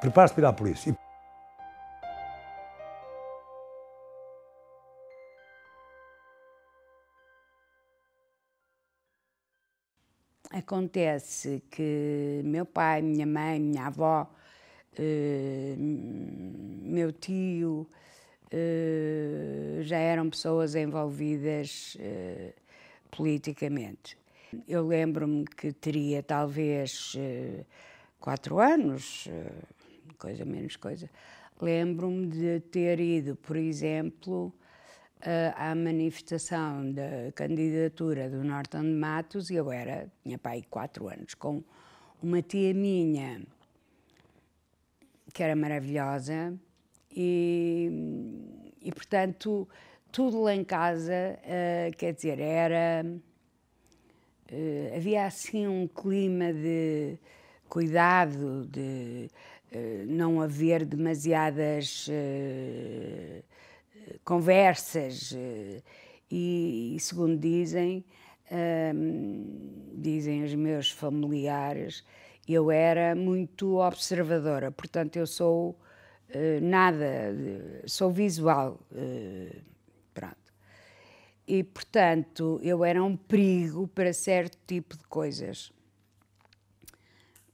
prepara se para ir à polícia. Acontece que meu pai, minha mãe, minha avó, Uh, meu tio, uh, já eram pessoas envolvidas uh, politicamente. Eu lembro-me que teria talvez eh, quatro anos, eh, coisa menos coisa. Lembro-me de ter ido, por exemplo, eh, à manifestação da candidatura do Norton de Matos, e eu era, tinha pai quatro anos, com uma tia minha que era maravilhosa, e, e portanto, tudo lá em casa, quer dizer, era Uh, havia assim um clima de cuidado, de uh, não haver demasiadas uh, conversas. E, e, segundo dizem, ehm, dizem os meus familiares, eu era muito observadora, portanto, eu sou nada, sou visual e, portanto, eu era um perigo para certo tipo de coisas.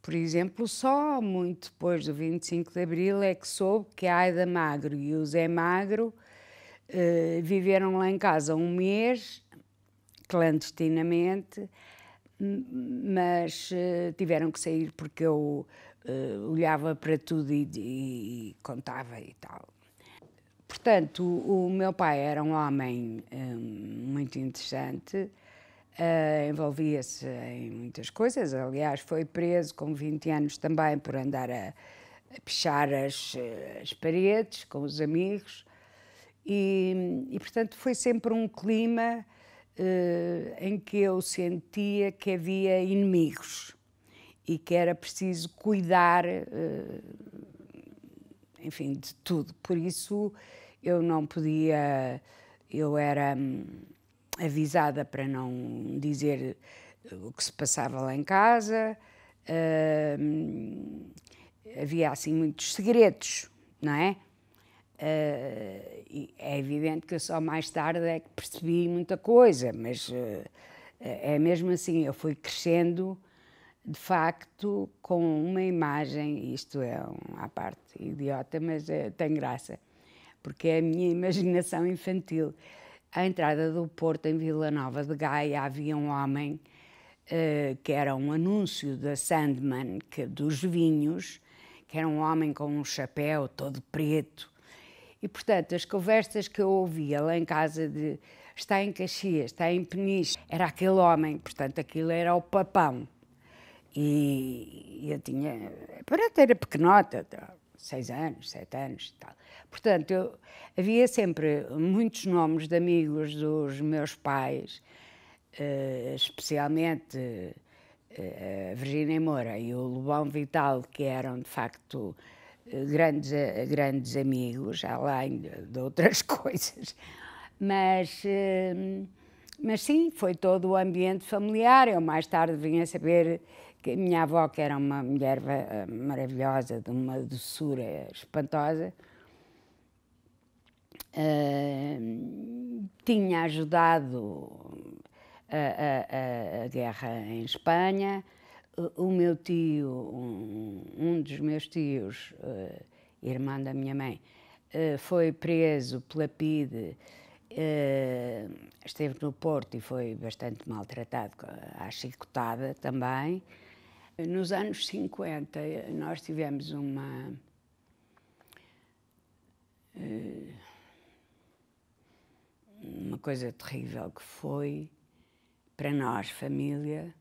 Por exemplo, só muito depois do 25 de Abril é que soube que a Aida Magro e o Zé Magro eh, viveram lá em casa um mês, clandestinamente, mas eh, tiveram que sair porque eu eh, olhava para tudo e, e, e contava e tal. Portanto, o, o, meu pai era um homem hum, muito interessante, uh, envolvia-se em muitas coisas. Aliás, foi preso com 20 anos também por andar a, a pichar as, eh, as, paredes com os amigos. E, e portanto, foi sempre um clima uh, em que eu sentia que havia inimigos e que era preciso cuidar, uh, enfim, de tudo. Por isso eu não podia, eu era hum, avisada para não dizer o que se passava lá em casa, hum, havia assim muitos segredos, não é? Uh, é evidente que eu só mais tarde é que percebi muita coisa, mas uh, é mesmo assim, eu fui crescendo de facto com uma imagem, isto é um, à parte idiota, mas uh, tem graça, porque é a minha imaginação infantil. À entrada do Porto, em Vila Nova de Gaia, havia um homem uh, que era um anúncio da Sandman, que, dos vinhos, que era um homem com um chapéu todo preto. E, portanto, as conversas que eu ouvia lá em casa de está em Caxias, está em Peniche, era aquele homem, portanto, aquilo era o papão. E eu tinha, para ter a pequenota, tá seis anos, sete anos e tal. Portanto, eu, havia sempre muitos nomes de amigos dos meus pais, uh, especialmente uh, a Virgínia Moura e o Lobão Vital, que eram de facto eh, grandes, grandes amigos, além de, de outras coisas. Mas. mas sim, foi todo o ambiente familiar. Eu mais tarde vinha saber que a minha avó, que era uma mulher eh, maravilhosa, de uma doçura espantosa, uh, tinha ajudado a, eh, a, a, guerra em Espanha. O meu tio, um, um dos meus tios, uh, da minha mãe, uh, foi preso pela PIDE, uh, esteve no Porto e foi bastante maltratado, à chicotada também. Nos anos 50, nós tivemos uma. Eh, uma coisa terrível que foi, para nós, família,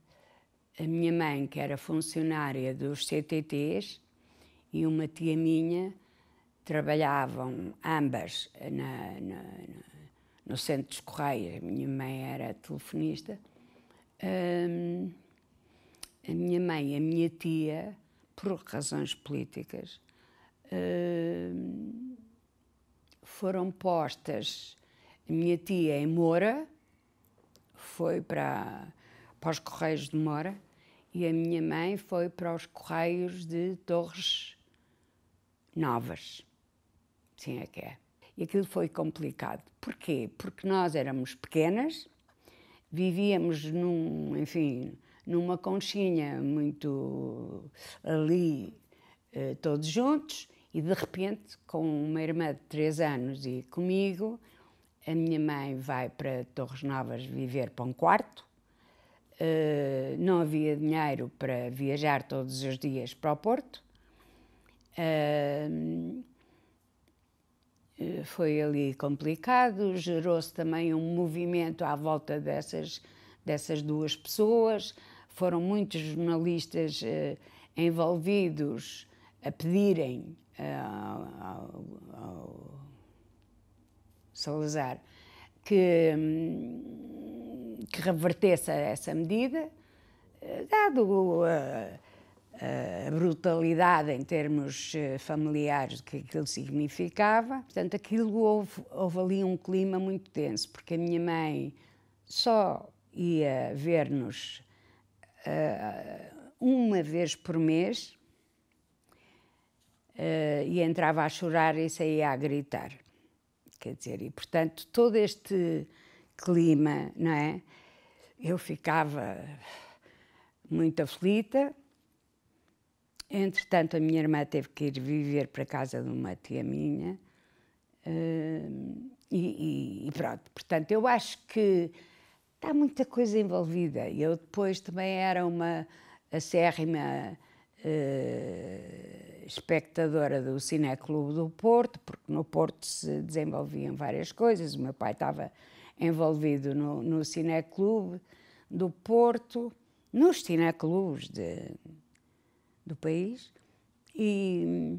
a minha mãe, que era funcionária dos CTTs, e uma tia minha trabalhavam ambas na, na, no centro dos Correios. A minha mãe era telefonista a minha mãe, a minha tia, por razões políticas, hum, foram postas. A minha tia em Moura foi para, para os Correios de Moura e a minha mãe foi para os Correios de Torres Novas. Sim, é que é. E aquilo foi complicado. Porquê? Porque nós éramos pequenas, vivíamos num, enfim, numa conchinha muito ali, eh, todos juntos, e de repente, com uma irmã de três anos e comigo, a minha mãe vai para Torres Novas viver para um quarto. Eh, não havia dinheiro para viajar todos os dias para o Porto. Eh, foi ali complicado, gerou-se também um movimento à volta dessas, dessas duas pessoas foram muitos jornalistas eh, envolvidos a pedirem eh, ao, ao, Salazar que, hum, que revertesse essa medida, eh, dado a, eh, a brutalidade em termos familiares que aquilo significava. Portanto, aquilo houve, houve ali um clima muito tenso, porque a minha mãe só ia ver-nos uh, uma vez por mês uh, e entrava a chorar e saía a gritar. Quer dizer, e portanto todo este clima, não é? Eu ficava muito aflita. Entretanto, a minha irmã teve que ir viver para casa de uma tia minha. Uh, e, e, e, pronto, portanto, eu acho que está muita coisa envolvida. Eu depois também era uma acérrima uh, espectadora do Cineclube do Porto, porque no Porto se desenvolviam várias coisas. O meu pai estava envolvido no, no Cineclube do Porto, nos cineclubes de, do país. E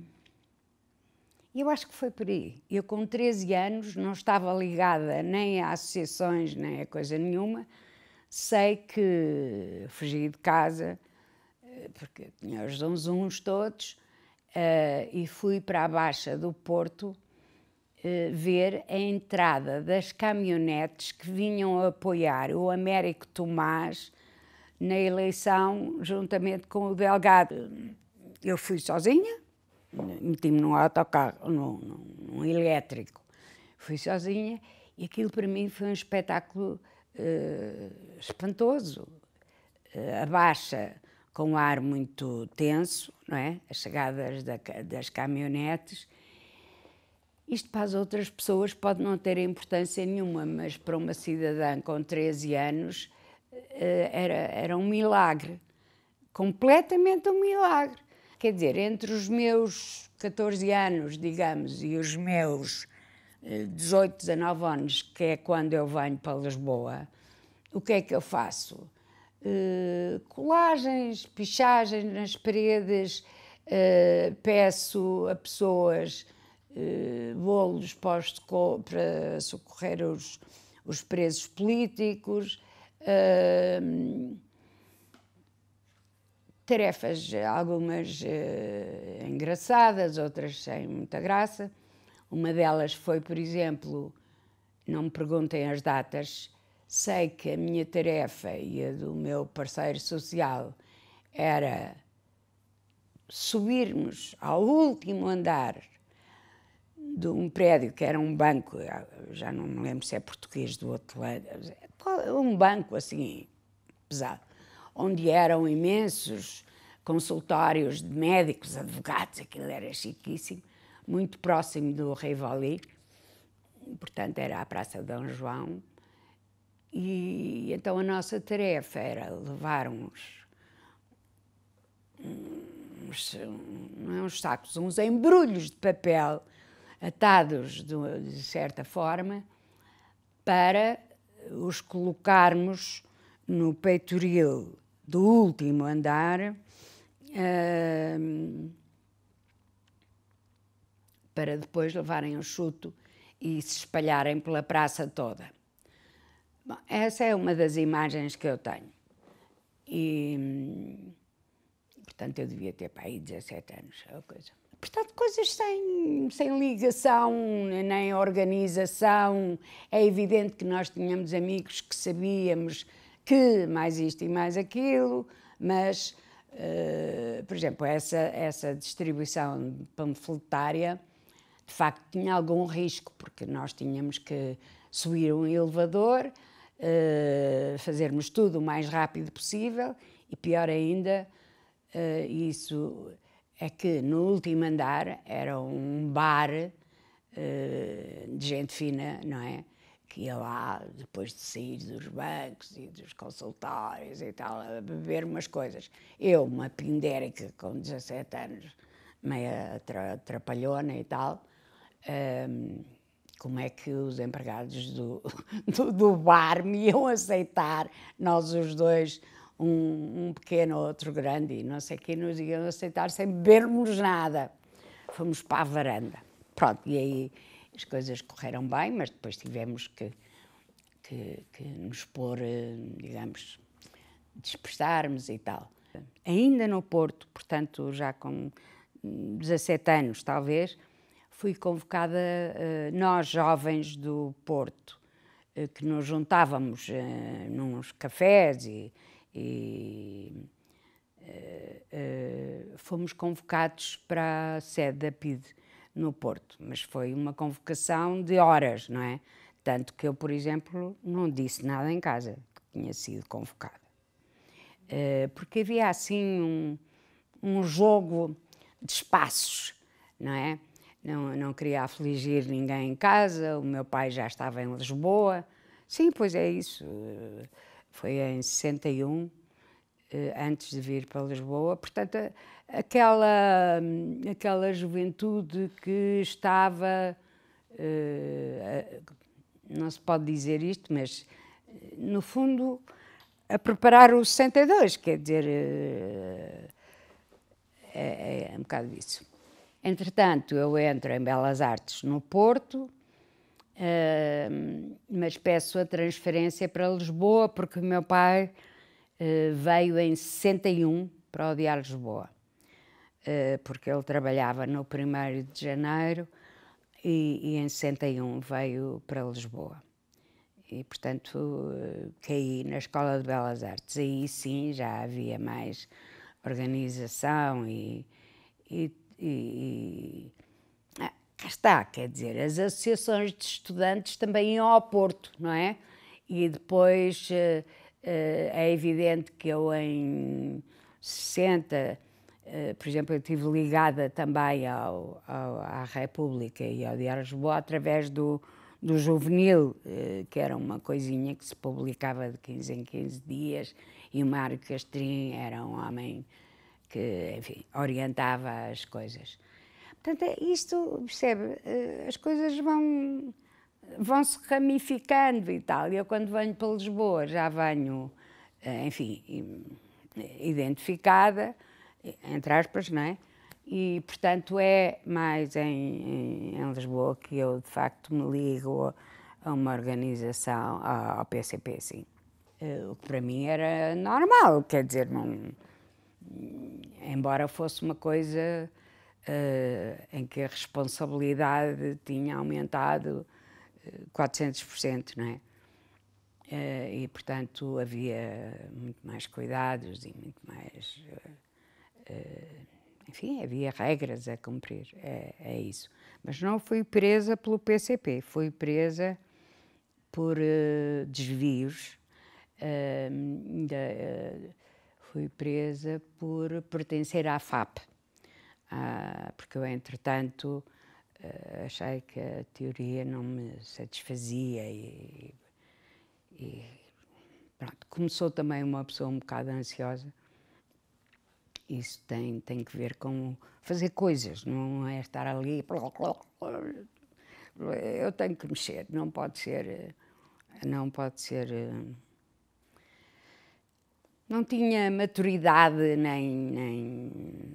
e eu acho que foi por aí. Eu, com 13 anos, não estava ligada nem a associações, nem a coisa nenhuma. Sei que fugi de casa, eh, porque tinha os donzuns todos, uh, e fui para a Baixa do Porto uh, ver a entrada das caminhonetes que vinham apoiar o Américo Tomás na eleição, juntamente com o Delgado. Eu fui sozinha, meti-me num autocarro, num, num, elétrico. Fui sozinha e aquilo para mim foi um espetáculo uh, espantoso. Uh, a baixa com o ar muito tenso, não é? As chegadas da, das caminhonetes. Isto para as outras pessoas pode não ter importância nenhuma, mas para uma cidadã com 13 anos uh, era, era um milagre completamente um milagre Quer dizer, entre os meus 14 anos, digamos, e os meus 18, eh, 19 anos, que é quando eu venho para Lisboa, o que é que eu faço? Uh, colagens, pichagens nas paredes, uh, peço a pessoas uh, bolos para socorrer os, os presos políticos. Uh, tarefas, eh, algumas uh, engraçadas, outras sem muita graça. Uma delas foi, por exemplo, não me perguntem as datas, sei que a minha tarefa e a do meu parceiro social era subirmos ao último andar de um prédio que era um banco, eh, já não me lembro se é português do outro lado, é, um banco assim pesado onde eram imensos consultórios de médicos, advogados, aquilo era chiquíssimo, muito próximo do Rivoli, portanto era a Praça Dom João. E então a nossa tarefa era levar uns, uns não é uns sacos, uns embrulhos de papel atados de, de certa forma para os colocarmos no peitoril do último andar uh, para depois levarem o chuto e se espalharem pela praça toda. Bom, essa é uma das imagens que eu tenho. E, portanto, eu devia ter para aí 17 anos, ou coisa. Portanto, coisas sem, sem ligação, nem organização. É evidente que nós tínhamos amigos que sabíamos que mais isto e mais aquilo, mas, uh, por exemplo, essa, essa distribuição panfletária de facto tinha algum risco, porque nós tínhamos que subir um elevador, uh, fazermos tudo o mais rápido possível e, pior ainda, uh, isso é que no último andar era um bar de gente fina, não é? que ia lá depois de sair dos bancos e dos consultórios e tal, a beber umas coisas. Eu, uma pindérica com 17 anos, meia atrapalhona e tal, hum, como é que os empregados do, do, do, bar me iam aceitar, nós os dois, um, um pequeno, outro grande, e não sei quem, nos iam aceitar sem bebermos nada. Fomos para a varanda. Pronto, e aí as coisas correram bem, mas depois tivemos que, que, que nos pôr, eh, digamos, dispersarmos e tal. Ainda no Porto, portanto, já com 17 anos talvez, fui convocada, eh, nós jovens do Porto, eh, que nos juntávamos nos cafés e, e fomos convocados para a sede da PIDE no Porto, mas foi uma convocação de horas, não é? Tanto que eu, por exemplo, não disse nada em casa que tinha sido convocada. Uh, porque havia assim um, um jogo de espaços, não é? Não, não queria afligir ninguém em casa, o meu pai já estava em Lisboa. Sim, pois é isso. Eh, foi em 61 eh, antes de vir para Lisboa. Portanto, aquela, hum, aquela juventude que estava, eh, não se pode dizer isto, mas eh, no fundo, a preparar o 62, quer dizer, é, é, é um bocado isso. Entretanto, eu entro em Belas Artes no Porto, mas peço a transferência para Lisboa, porque o meu pai eh, veio em 61 para odiar Lisboa, eh, porque ele trabalhava no 1 de janeiro e, e em 61 veio para Lisboa. E, portanto, eh, caí na Escola de Belas Artes. Aí sim já havia mais organização e, e, e ah, está, quer dizer, as associações de estudantes também iam ao Porto, não é? E depois eh, é evidente que eu em 60, eh, por exemplo, eu estive ligada também ao, ao, à República e ao Diário de Lisboa através do, do Juvenil, eh, que era uma coisinha que se publicava de 15 em 15 dias, e o Mário Castrin era um homem que, enfim, orientava as coisas. Portanto, é isto, percebe, as coisas vão vão-se ramificando e tal. Eu, quando venho para Lisboa, já venho, eh, enfim, identificada, entre aspas, não é? E, portanto, é mais em, em Lisboa que eu, de facto, me ligo a uma organização, ao PCP, sim. Eh, o que para mim era normal, quer dizer, não, embora fosse uma coisa uh, em que a responsabilidade tinha aumentado 400%, não é? Uh, e, portanto, havia muito mais cuidados e muito mais. Uh, uh, enfim, havia regras a cumprir, é, é, isso. Mas não fui presa pelo PCP, fui presa por desvios, de, fui presa por pertencer à FAP, ah, porque eu, entretanto eh, achei que a teoria não me satisfazia e, e pronto. Começou também uma pessoa um bocado ansiosa. Isso tem, tem que ver com fazer coisas, não é estar ali. Eu tenho que mexer, não pode ser. Não pode ser. Não tinha maturidade nem, nem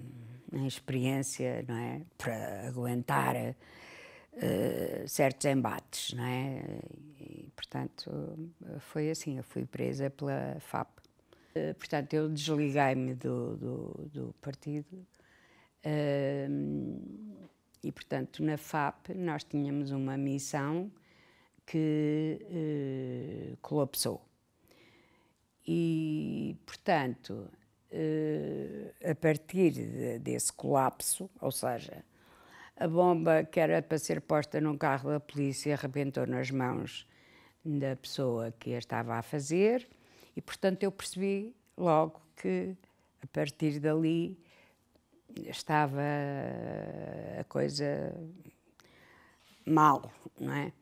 nem experiência, não é? Para aguentar uh, certos embates, não é? E, portanto, foi assim, eu fui presa pela FAP. Uh, eh, portanto, eu desliguei-me do, do, do, partido uh, e, portanto, na FAP nós tínhamos uma missão que colapsou. E, portanto, eh, a partir de, desse colapso, ou seja, a bomba que era para ser posta num carro da polícia arrebentou nas mãos da pessoa que a estava a fazer e, portanto, eu percebi logo que a partir dali estava a coisa mal, não é?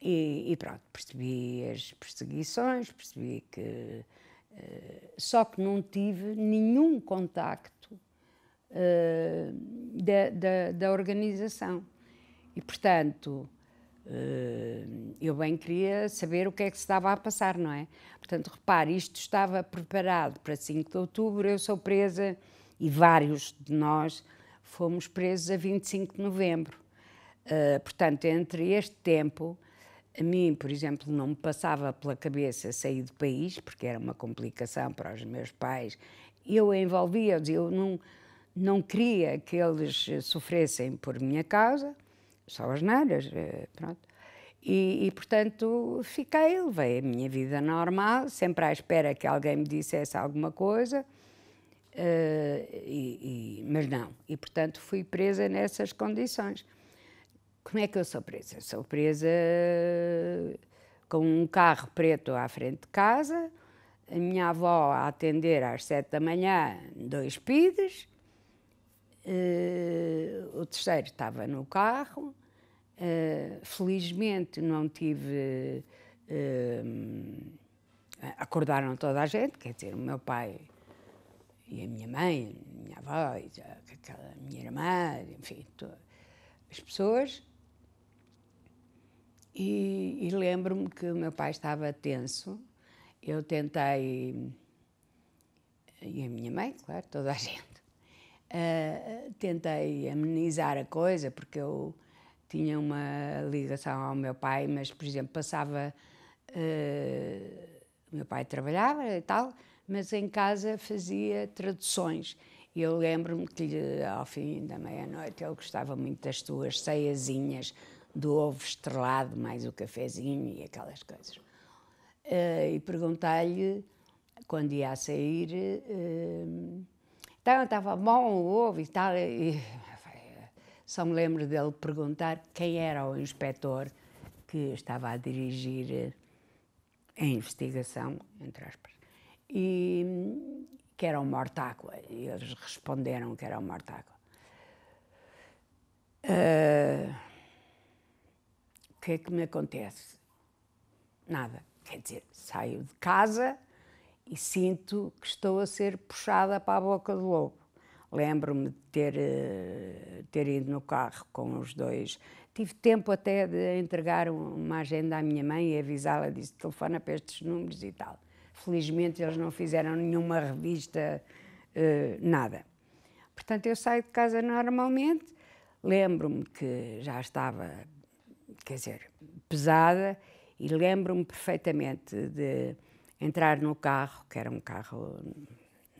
E, e pronto, percebi as perseguições, percebi que eh, só que não tive nenhum contacto eh, da, da, da organização. E, portanto, eh, eu bem queria saber o que é que se estava a passar, não é? Portanto, repare, isto estava preparado para 5 de outubro, eu sou presa e vários de nós fomos presos a 25 de novembro. portanto, entre este tempo, a mim, por exemplo, não me passava pela cabeça sair do país, porque era uma complicação para os meus pais. Eu envolvia-os, eu não, não queria que eles eh, sofressem por minha causa, só as nalhas, eh, pronto. E, e, portanto, fiquei, levei a minha vida normal, sempre à espera que alguém me dissesse alguma coisa, eh, e, e, mas não. E, portanto, fui presa nessas condições. Como é que eu sou presa? Eu sou presa eh, com um carro preto à frente de casa, a minha avó a atender às sete da manhã dois pides, uh, o terceiro estava no carro. Uh, felizmente não tive. Uh, acordaram toda a gente, quer dizer, o meu pai e a minha mãe, a minha avó, a minha irmã, enfim, as pessoas. E, e lembro-me que o meu pai estava tenso. Eu tentei, e a minha mãe, claro, toda a gente, uh, tentei amenizar a coisa, porque eu tinha uma ligação ao meu pai, mas, por exemplo, passava. Uh, meu pai trabalhava e tal, mas em casa fazia traduções. E eu lembro-me que ao fim da meia-noite ele gostava muito das tuas ceiazinhas, do ovo estrelado, mais o cafezinho e aquelas coisas. Uh, e perguntei lhe quando ia a sair, uh, então estava bom o ovo e tal. E, só me lembro dele perguntar quem era o inspetor que estava a dirigir eh, a investigação, entre aspas, e que era o Mortágua. E eles responderam que era o Mortágua. Uh, que é que me acontece? Nada. Quer dizer, saio de casa e sinto que estou a ser puxada para a boca do lobo. Lembro-me de ter, eh, ter ido no carro com os dois. Tive tempo até de entregar uma agenda à minha mãe e avisá-la, disse, telefona para estes números e tal. Felizmente eles não fizeram nenhuma revista, eh, nada. Portanto, eu saio de casa normalmente, lembro-me que já estava quer dizer, pesada, e lembro-me perfeitamente de entrar no carro, que era um carro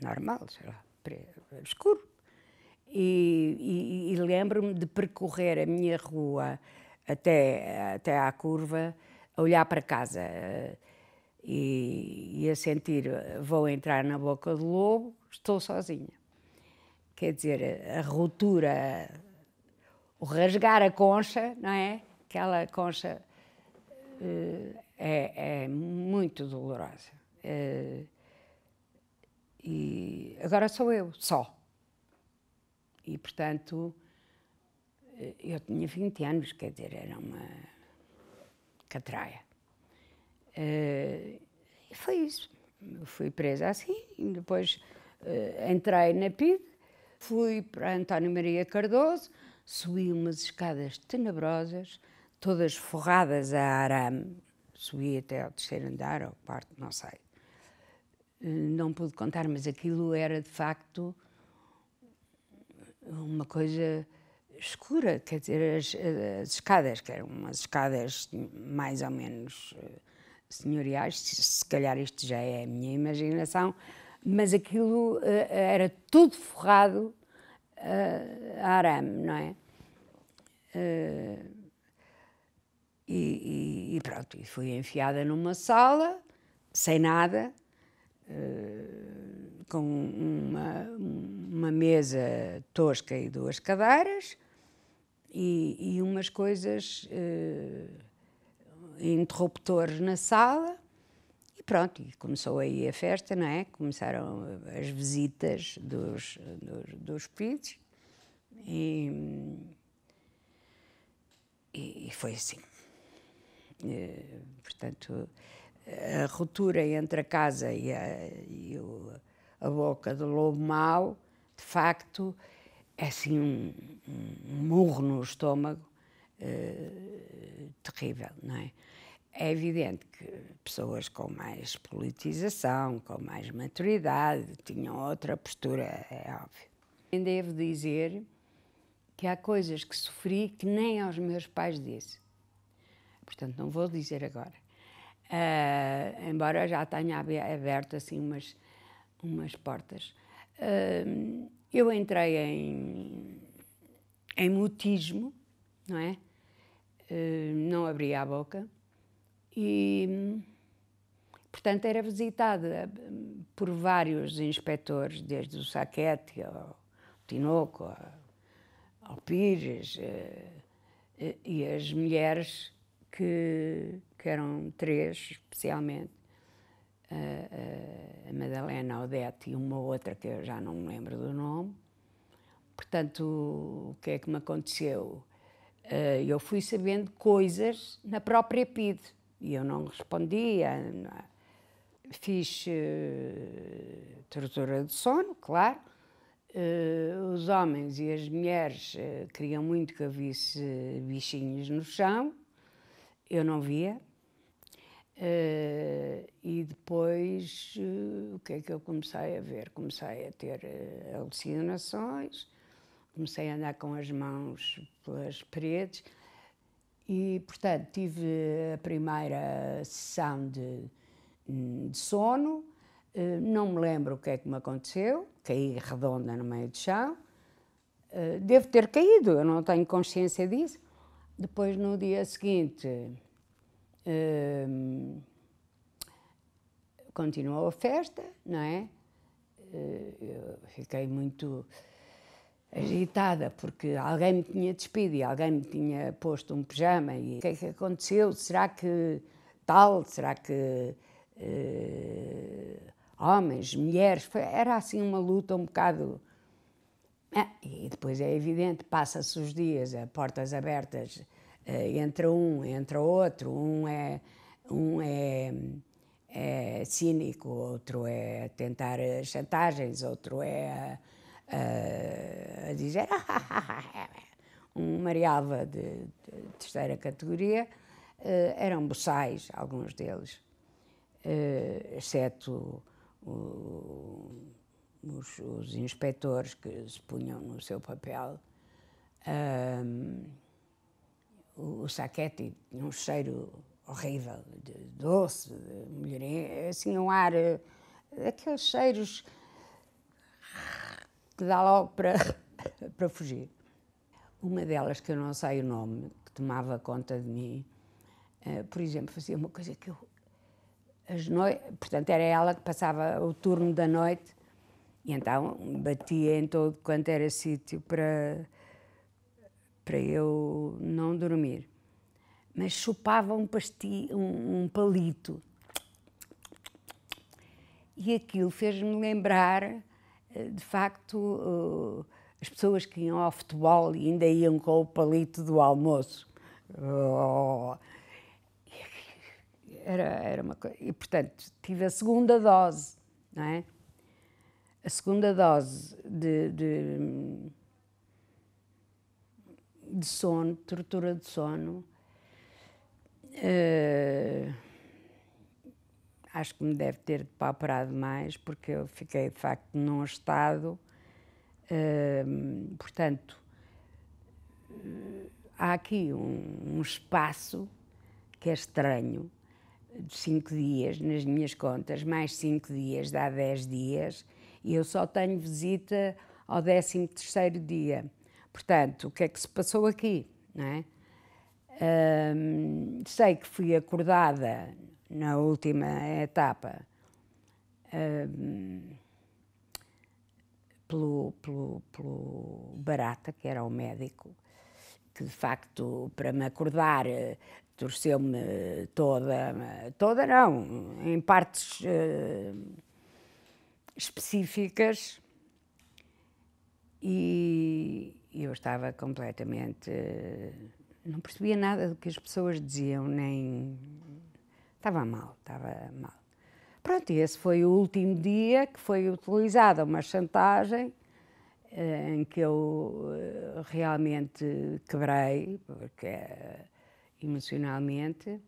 normal, sei lá, escuro, e, e, e lembro-me de percorrer a minha rua até, até à curva, a olhar para casa e, e a sentir: vou entrar na boca do lobo, estou sozinha. Quer dizer, a ruptura, o rasgar a concha, não é? aquela concha uh, é, é, muito dolorosa. Uh, e agora sou eu, só. E, portanto, eh, eu tinha 20 anos, quer dizer, era uma catraia. Uh, e foi isso. fui presa assim, e depois uh, entrei na PID, fui para António Maria Cardoso, subi umas escadas tenebrosas, todas forradas a arame. Subi até ao terceiro andar, ou parte, não sei. Eh, não pude contar, mas aquilo era de facto uma coisa escura, quer dizer, as, as escadas, que eram umas escadas mais ou menos eh, senhoriais, se calhar isto já é a minha imaginação, mas aquilo eh, era tudo forrado a arame, não é? E, e, e pronto, e fui enfiada numa sala, sem nada, uh, com uma, uma mesa tosca e duas cadeiras, e, e umas coisas, uh, interruptores na sala, e pronto, e começou aí a festa, não é? Começaram as visitas dos, dos, dos e, e foi assim. Eh, portanto, a ruptura entre a casa e a, e o, a boca do lobo mau, de facto, é assim um, um murro no estômago uh, terrível, não é? É evidente que pessoas com mais politização, com mais maturidade, tinham outra postura, é óbvio. Devo dizer que há coisas que sofri que nem aos meus pais disse portanto não vou dizer agora. Uh, embora já tenha aberto assim umas, umas portas. Uh, eu entrei em, em mutismo, não é? Uh, não abria a boca e, portanto, era visitada por vários inspectores, desde o Saquete ao Tinoco, ao, ao Pires, e as mulheres que, que eram três, especialmente, a, a Madalena, a Odete e uma outra que eu já não me lembro do nome. Portanto, o que é que me aconteceu? Ah, eu fui sabendo coisas na própria PID e eu não respondia. É? Fiz uh, tortura de sono, claro. Uh, os homens e as mulheres uh, queriam muito que eu visse bichinhos no chão eu não via. Uh, e depois uh, o que é que eu comecei a ver? Comecei a ter uh, alucinações, comecei a andar com as mãos pelas paredes e, portanto, tive a primeira sessão de, hum, de sono. não me lembro o que é que me aconteceu, caí redonda no meio do chão. devo ter caído, eu não tenho consciência disso. Depois, no dia seguinte, Uh, continuou a festa, não é? Eh, eu fiquei muito agitada porque alguém me tinha despido e alguém me tinha posto um pijama e o que é que aconteceu? Será que tal? Será que uh, homens, mulheres? Era assim uma luta um bocado ah, e depois é evidente, passa-se os dias a portas abertas é, entre um, entra outro, um é, um é, é cínico, outro é tentar chantagens, outro é a, é, a dizer um Marialva de, de, terceira categoria, é, eram boçais, alguns deles, exceto o, os, os, inspectores que se punham no seu papel. Um, o, o saquete tinha um cheiro horrível, de doce, de mulherinha, assim um ar, eh, aqueles cheiros que dá logo para, para fugir. Uma delas, que eu não sei o nome, que tomava conta de mim, eh, por exemplo, fazia uma coisa que eu. As noi... Portanto, era ela que passava o turno da noite e então batia em todo quanto era sítio para para eu não dormir. Mas chupava um, pasti um, um palito. E aquilo fez-me lembrar, eh, de facto, eh, as pessoas que iam ao futebol e ainda iam com o palito do almoço. Oh. Era, era uma coisa. E, portanto, tive a segunda dose, não é? A segunda dose de, de de sono, tortura de sono. Uh, acho que me deve ter depauperado mais, porque eu fiquei de facto num estado. Uh, portanto, há aqui um, um, espaço que é estranho, de cinco dias, nas minhas contas, mais cinco dias, dá dez dias, e eu só tenho visita ao décimo terceiro dia. Portanto, o que é que se passou aqui? Não é? sei que fui acordada na última etapa pelo, pelo, pelo Barata, que era o médico, que de facto, para me acordar, eh, torceu-me toda, toda não, em partes uh, específicas. E, e eu estava completamente. Não percebia nada do que as pessoas diziam, nem. Estava mal, estava mal. Pronto, e esse foi o último dia que foi utilizada uma chantagem eh, em que eu eh, realmente quebrei, porque eh, emocionalmente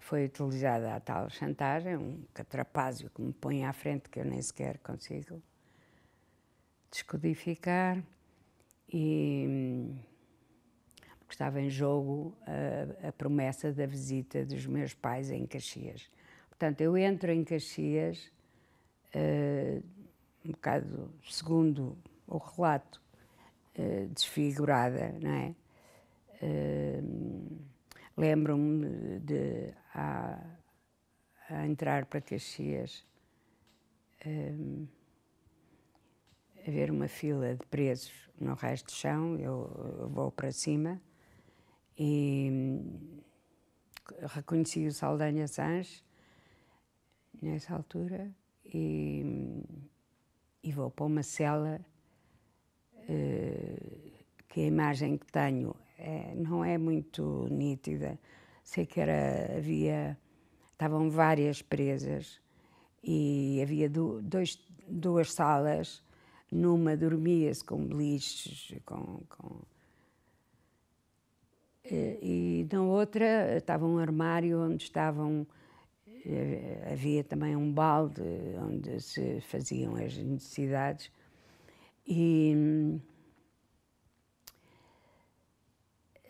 foi utilizada a tal chantagem, um catrapásio que me põe à frente que eu nem sequer consigo descodificar e porque estava em jogo a, a, promessa da visita dos meus pais em Caxias. Portanto, eu entro em Caxias uh, um bocado segundo o relato uh, desfigurada, não é? Uh, Lembro-me de a, a, entrar para Caxias haver uma fila de presos no resto do chão, eu vou para cima e hum, reconheci o Saldanha Sanz nessa altura e, hum, e vou para uma cela eh, que a imagem que tenho é, não é muito nítida. Sei que era, havia, estavam várias presas e havia do, dois, duas salas numa dormia-se com beliches, com, com... E, eh, e na outra estava um armário onde estavam eh, havia também um balde onde se faziam as necessidades e,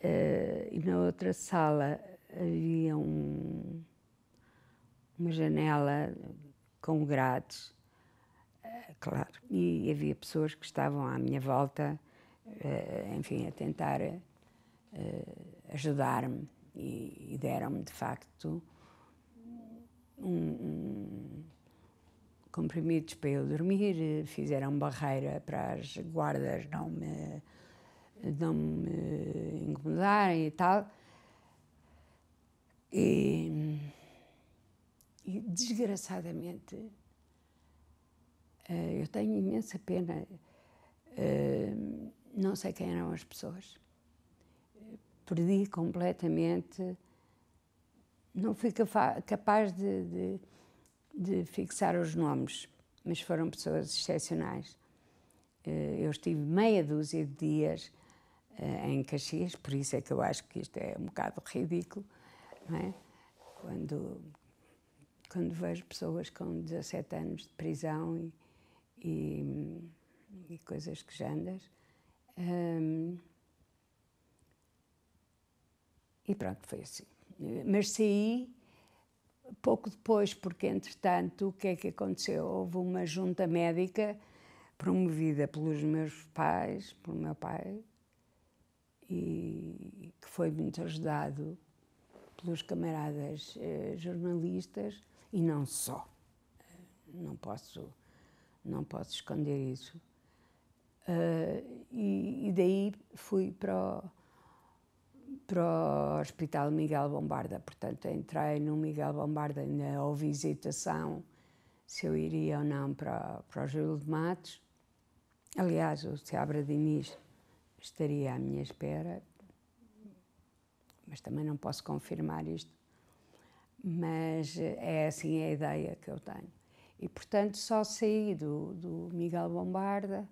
eh, e na outra sala havia um, uma janela com grades claro. E havia pessoas que estavam à minha volta, eh, enfim, a tentar eh, ajudar-me e, deram-me, de facto, um, um, comprimidos para eu dormir, fizeram barreira para as guardas não me, não me incomodarem e tal. E, e desgraçadamente eh, eu tenho imensa pena. Eh, não sei quem eram as pessoas. Perdi completamente. Não fui capaz de, de, de fixar os nomes, mas foram pessoas excepcionais. Eh, eu estive meia dúzia de dias em Caxias, por isso é que eu acho que isto é um bocado ridículo, é? Quando, quando vejo pessoas com 17 anos de prisão e, e, e coisas que já andas. Um, e pronto, foi assim. Mas saí pouco depois, porque entretanto, o que é que aconteceu? Houve uma junta médica promovida pelos meus pais, pelo meu pai, e que foi muito ajudado pelos camaradas eh, jornalistas e não só. Não posso não posso esconder isso. Uh, e, e, daí fui para o, para o Hospital Miguel Bombarda, portanto entrei no Miguel Bombarda, ainda ou visitação se eu iria ou não para, para o Júlio de Matos. Aliás, o Seabra Diniz estaria à minha espera, mas também não posso confirmar isto. Mas eh, é assim é a ideia que eu tenho. E, portanto, só saí do, do Miguel Bombarda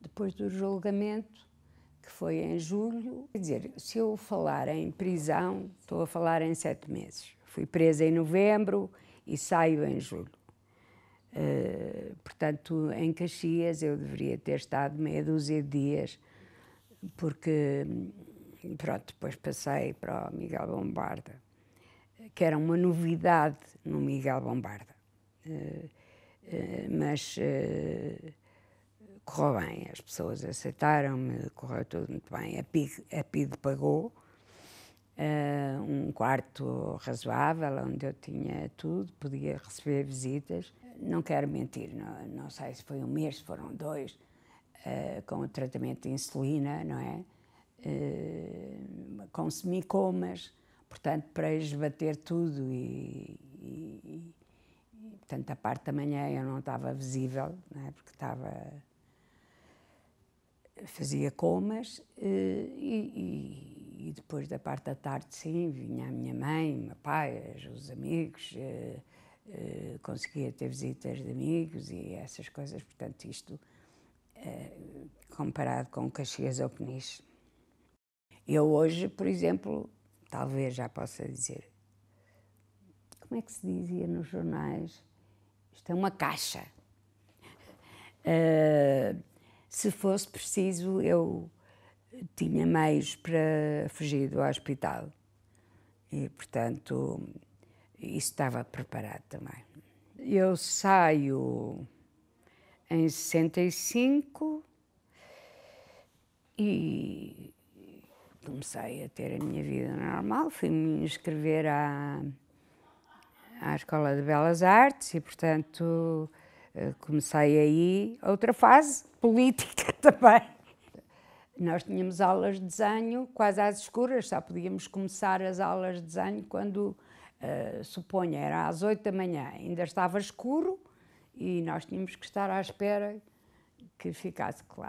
depois do julgamento, que foi em julho. Quer dizer, se eu falar em prisão, estou a falar em sete meses. Fui presa em novembro e saio em julho. Uh, portanto, em Caxias eu deveria ter estado meia dúzia de dias, porque, pronto, depois passei para o Miguel Bombarda, que era uma novidade no Miguel Bombarda. Uh, eh, mas eh, correu bem, as pessoas aceitaram-me, correu tudo muito bem. A PID, a PID pagou uh, um quarto razoável, onde eu tinha tudo, podia receber visitas. Não quero mentir, não, não sei se foi um mês, se foram dois, uh, com o tratamento de insulina, não é? Uh, semi-comas, portanto, para esbater tudo e, e Portanto, a parte da manhã eu não estava visível, é? porque estava. fazia comas eh, e, e, e, depois da parte da tarde, sim, vinha a minha mãe, o meu pai, os amigos, eh, eh, conseguia ter visitas de amigos e essas coisas. Portanto, isto comparado com Caxias ou Peniche. Eu hoje, por exemplo, talvez já possa dizer, como é que se dizia nos jornais? Isto é uma caixa. Uh, se fosse preciso, eu tinha meios para fugir do hospital. E, portanto, isso estava preparado também. Eu saio em 65 e comecei a ter a minha vida normal. Fui-me inscrever à, à Escola de Belas Artes e, portanto, eh, comecei aí outra fase política também. Nós tínhamos aulas de desenho quase às escuras, só podíamos começar as aulas de desenho quando, uh, era às oito da manhã, ainda estava escuro e nós tínhamos que estar à espera que ficasse claro.